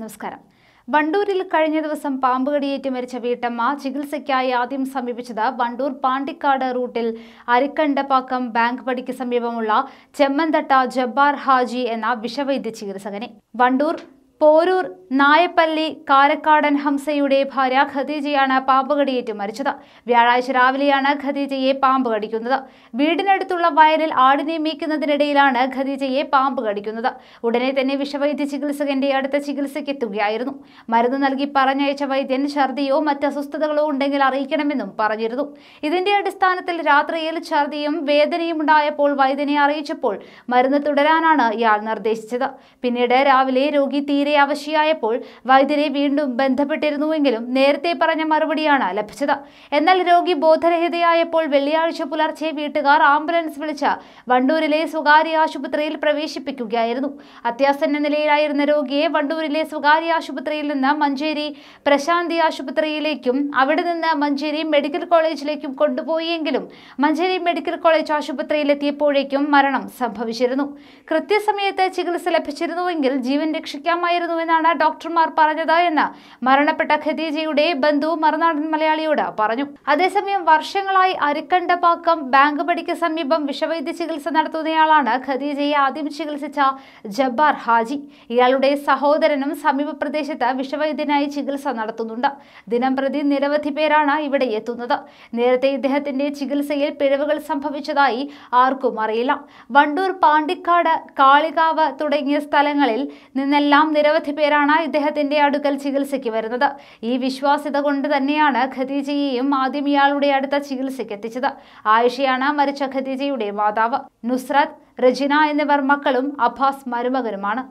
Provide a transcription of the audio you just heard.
നമസ്കാരം വണ്ടൂരിൽ കഴിഞ്ഞ ദിവസം പാമ്പുകടിയേറ്റ് മരിച്ച വീട്ടമ്മ ചികിത്സയ്ക്കായി ആദ്യം സമീപിച്ചത് വണ്ടൂർ പാണ്ടിക്കാട് റൂട്ടിൽ അരിക്കണ്ടപാക്കം ബാങ്ക് പടിക്ക് സമീപമുള്ള ചെമ്മന്തട്ട ജബ്ബാർ ഹാജി എന്ന വിഷവൈദ്യ ചികിത്സകനെ വണ്ടൂർ പോരൂർ നായപ്പള്ളി കാരക്കാടൻ ഹംസയുടെ ഭാര്യ ഖദീജയാണ് പാമ്പ് കടിയേറ്റ് മരിച്ചത് വ്യാഴാഴ്ച രാവിലെയാണ് ഖദീജയെ പാമ്പ് കടിക്കുന്നത് വീടിനടുത്തുള്ള വയലിൽ ആടിനെ മേയ്ക്കുന്നതിനിടയിലാണ് ഖദീജയെ പാമ്പ് കടിക്കുന്നത് ഉടനെ തന്നെ വിഷവൈദ്യ ചികിത്സകന്റെ അടുത്ത ചികിത്സയ്ക്കെത്തുകയായിരുന്നു മരുന്ന് നൽകി പറഞ്ഞയച്ച വൈദ്യൻ ഛർദിയോ മറ്റ് അസ്വസ്ഥതകളോ ഉണ്ടെങ്കിൽ അറിയിക്കണമെന്നും പറഞ്ഞിരുന്നു ഇതിന്റെ അടിസ്ഥാനത്തിൽ രാത്രിയിൽ ഛർദിയും വേദനയും ഉണ്ടായപ്പോൾ വൈദ്യനെ അറിയിച്ചപ്പോൾ മരുന്ന് തുടരാനാണ് ഇയാൾ നിർദ്ദേശിച്ചത് പിന്നീട് രാവിലെ രോഗി തീരെ ആവശ്യമായപ്പോൾ വൈദ്യരെ വീണ്ടും ബന്ധപ്പെട്ടിരുന്നുവെങ്കിലും നേരത്തെ പറഞ്ഞ മറുപടിയാണ് ലഭിച്ചത് എന്നാൽ രോഗി ബോധരഹിതയായപ്പോൾ വെള്ളിയാഴ്ച പുലർച്ചെ വീട്ടുകാർ ആംബുലൻസ് വിളിച്ച വണ്ടൂരിലെ സ്വകാര്യ ആശുപത്രിയിൽ പ്രവേശിപ്പിക്കുകയായിരുന്നു അത്യാസന്ന നിലയിലായിരുന്ന രോഗിയെ വണ്ടൂരിലെ സ്വകാര്യ ആശുപത്രിയിൽ നിന്ന് മഞ്ചേരി പ്രശാന്തി ആശുപത്രിയിലേക്കും അവിടെ നിന്ന് മഞ്ചേരി മെഡിക്കൽ കോളേജിലേക്കും കൊണ്ടുപോയെങ്കിലും മഞ്ചേരി മെഡിക്കൽ കോളേജ് ആശുപത്രിയിലെത്തിയപ്പോഴേക്കും മരണം സംഭവിച്ചിരുന്നു കൃത്യസമയത്ത് ചികിത്സ ലഭിച്ചിരുന്നുവെങ്കിൽ ജീവൻ രക്ഷിക്കാമായി എന്നാണ് ഡോക്ടർമാർ പറഞ്ഞത് എന്ന് മരണപ്പെട്ട ഖദീജയുടെ ബന്ധു മറുനാടൻ മലയാളിയോട് പറഞ്ഞു അതേസമയം വർഷങ്ങളായി അരിക്കണ്ടപാക്കം ബാങ്ക് പടിക്ക് സമീപം വിഷവൈദ്യ ചികിത്സ നടത്തുന്നയാളാണ് ഖദീജയെ ആദ്യം ചികിത്സിച്ച ജബ്ബാർ ഹാജി ഇയാളുടെ സഹോദരനും സമീപ പ്രദേശത്ത് വിഷവൈദ്യനായി ചികിത്സ നടത്തുന്നുണ്ട് ദിനംപ്രതി നിരവധി പേരാണ് ഇവിടെ എത്തുന്നത് നേരത്തെ ഇദ്ദേഹത്തിന്റെ ചികിത്സയിൽ പിഴവുകൾ സംഭവിച്ചതായി ആർക്കും അറിയില്ല വണ്ടൂർ പാണ്ടിക്കാട് കാളികാവ് തുടങ്ങിയ സ്ഥലങ്ങളിൽ നിന്നെല്ലാം നിരവധി പേരാണ് ഇദ്ദേഹത്തിന്റെ അടുക്കൽ ചികിത്സയ്ക്ക് വരുന്നത് ഈ വിശ്വാസ്യത കൊണ്ട് തന്നെയാണ് ഖദീജയെയും ആദ്യം ഇയാളുടെ അടുത്ത ചികിത്സയ്ക്ക് എത്തിച്ചത് ആയിഷയാണ് മരിച്ച ഖദീജയുടെ മാതാവ് നുസ്രത് റജിന എന്നിവർ മക്കളും അബ്ബാസ് മരുമകനുമാണ്